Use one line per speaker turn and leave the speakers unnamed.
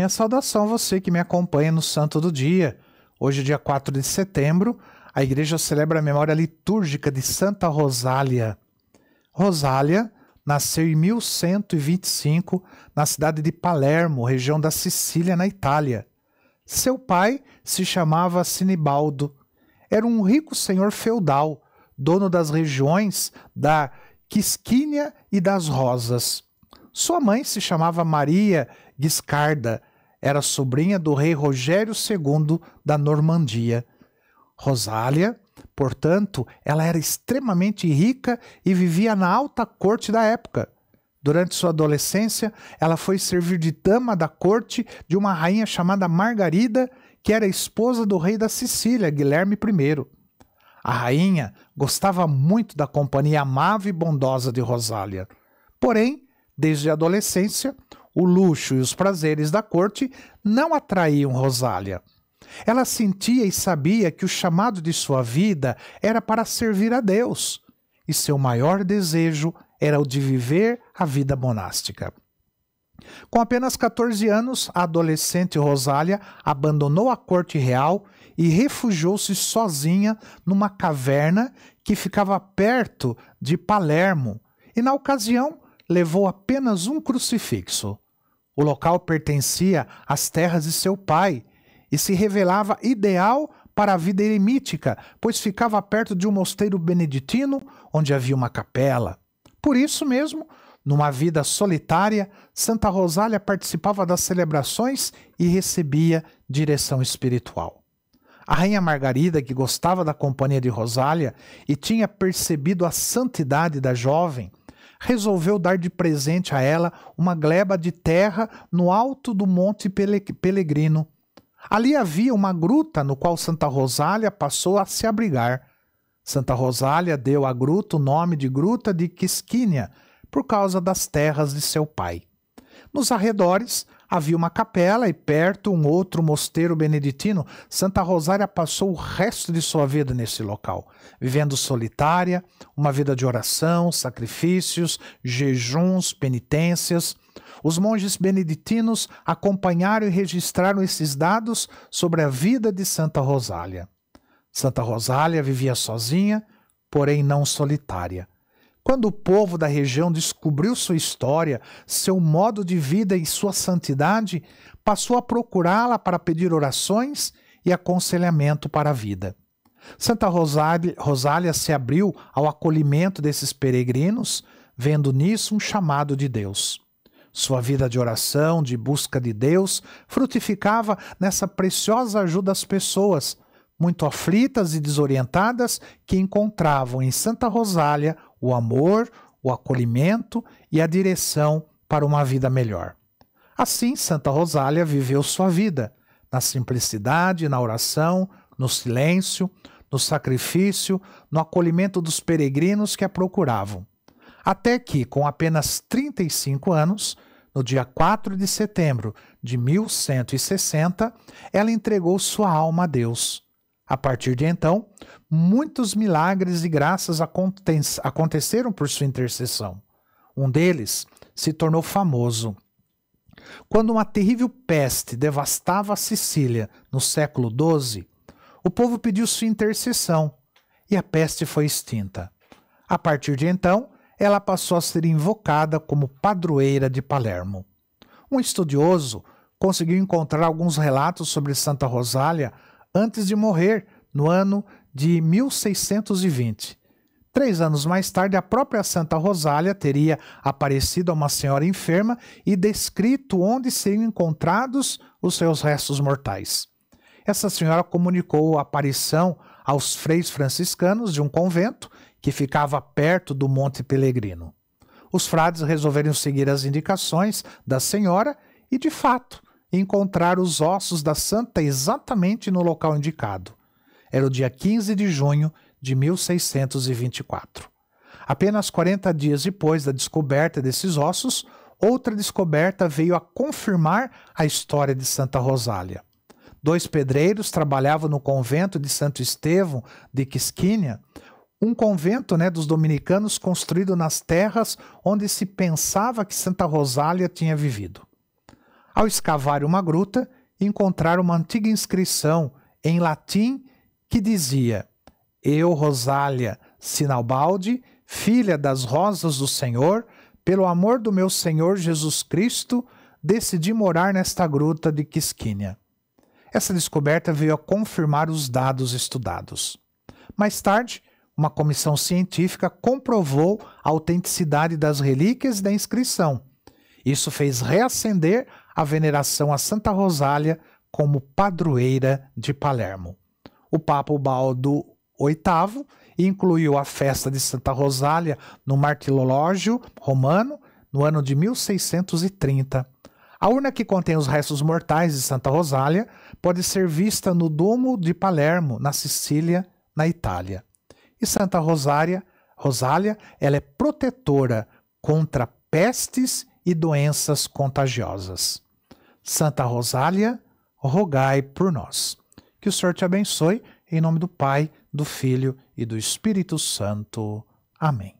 Minha saudação a você que me acompanha no Santo do Dia. Hoje, é dia 4 de setembro, a igreja celebra a memória litúrgica de Santa Rosália. Rosália nasceu em 1125 na cidade de Palermo, região da Sicília, na Itália. Seu pai se chamava Sinibaldo. Era um rico senhor feudal, dono das regiões da Quisquínia e das Rosas. Sua mãe se chamava Maria Guiscarda era sobrinha do rei Rogério II da Normandia. Rosália, portanto, ela era extremamente rica e vivia na alta corte da época. Durante sua adolescência, ela foi servir de dama da corte de uma rainha chamada Margarida, que era esposa do rei da Sicília, Guilherme I. A rainha gostava muito da companhia amável e bondosa de Rosália. Porém, desde a adolescência, o luxo e os prazeres da corte não atraíam Rosália. Ela sentia e sabia que o chamado de sua vida era para servir a Deus, e seu maior desejo era o de viver a vida monástica. Com apenas 14 anos, a adolescente Rosália abandonou a corte real e refugiou-se sozinha numa caverna que ficava perto de Palermo, e na ocasião levou apenas um crucifixo. O local pertencia às terras de seu pai e se revelava ideal para a vida eremítica, pois ficava perto de um mosteiro beneditino onde havia uma capela. Por isso mesmo, numa vida solitária, Santa Rosália participava das celebrações e recebia direção espiritual. A rainha Margarida, que gostava da companhia de Rosália e tinha percebido a santidade da jovem, resolveu dar de presente a ela uma gleba de terra no alto do Monte Pelegrino. Ali havia uma gruta no qual Santa Rosália passou a se abrigar. Santa Rosália deu à gruta o nome de Gruta de Quisquínia, por causa das terras de seu pai. Nos arredores havia uma capela e perto um outro mosteiro beneditino. Santa Rosária passou o resto de sua vida nesse local, vivendo solitária, uma vida de oração, sacrifícios, jejuns, penitências. Os monges beneditinos acompanharam e registraram esses dados sobre a vida de Santa Rosália. Santa Rosália vivia sozinha, porém não solitária. Quando o povo da região descobriu sua história, seu modo de vida e sua santidade, passou a procurá-la para pedir orações e aconselhamento para a vida. Santa Rosália, se abriu ao acolhimento desses peregrinos, vendo nisso um chamado de Deus. Sua vida de oração, de busca de Deus, frutificava nessa preciosa ajuda às pessoas, muito aflitas e desorientadas, que encontravam em Santa Rosália o amor, o acolhimento e a direção para uma vida melhor. Assim, Santa Rosália viveu sua vida na simplicidade, na oração, no silêncio, no sacrifício, no acolhimento dos peregrinos que a procuravam. Até que, com apenas 35 anos, no dia 4 de setembro de 1160, ela entregou sua alma a Deus. A partir de então, muitos milagres e graças aconteceram por sua intercessão. Um deles se tornou famoso. Quando uma terrível peste devastava a Sicília no século XII, o povo pediu sua intercessão e a peste foi extinta. A partir de então, ela passou a ser invocada como padroeira de Palermo. Um estudioso conseguiu encontrar alguns relatos sobre Santa Rosália antes de morrer, no ano de 1620. Três anos mais tarde, a própria Santa Rosália teria aparecido a uma senhora enferma e descrito onde seriam encontrados os seus restos mortais. Essa senhora comunicou a aparição aos freis franciscanos de um convento que ficava perto do Monte Pelegrino. Os frades resolveram seguir as indicações da senhora e, de fato, encontrar os ossos da santa exatamente no local indicado. Era o dia 15 de junho de 1624. Apenas 40 dias depois da descoberta desses ossos, outra descoberta veio a confirmar a história de Santa Rosália. Dois pedreiros trabalhavam no convento de Santo Estevão de Quisquinha, um convento né, dos dominicanos construído nas terras onde se pensava que Santa Rosália tinha vivido. Ao escavar uma gruta, encontraram uma antiga inscrição em latim que dizia: Eu, Rosália Sinabaldi, filha das rosas do Senhor, pelo amor do meu Senhor Jesus Cristo, decidi morar nesta gruta de Quisquínia. Essa descoberta veio a confirmar os dados estudados. Mais tarde, uma comissão científica comprovou a autenticidade das relíquias da inscrição. Isso fez reacender a veneração a Santa Rosália como padroeira de Palermo. O Papa Baldo VIII incluiu a festa de Santa Rosália no martirológio romano no ano de 1630. A urna que contém os restos mortais de Santa Rosália pode ser vista no Domo de Palermo, na Sicília, na Itália. E Santa Rosária, Rosália, ela é protetora contra pestes e doenças contagiosas. Santa Rosália, rogai por nós. Que o Senhor te abençoe, em nome do Pai, do Filho e do Espírito Santo. Amém.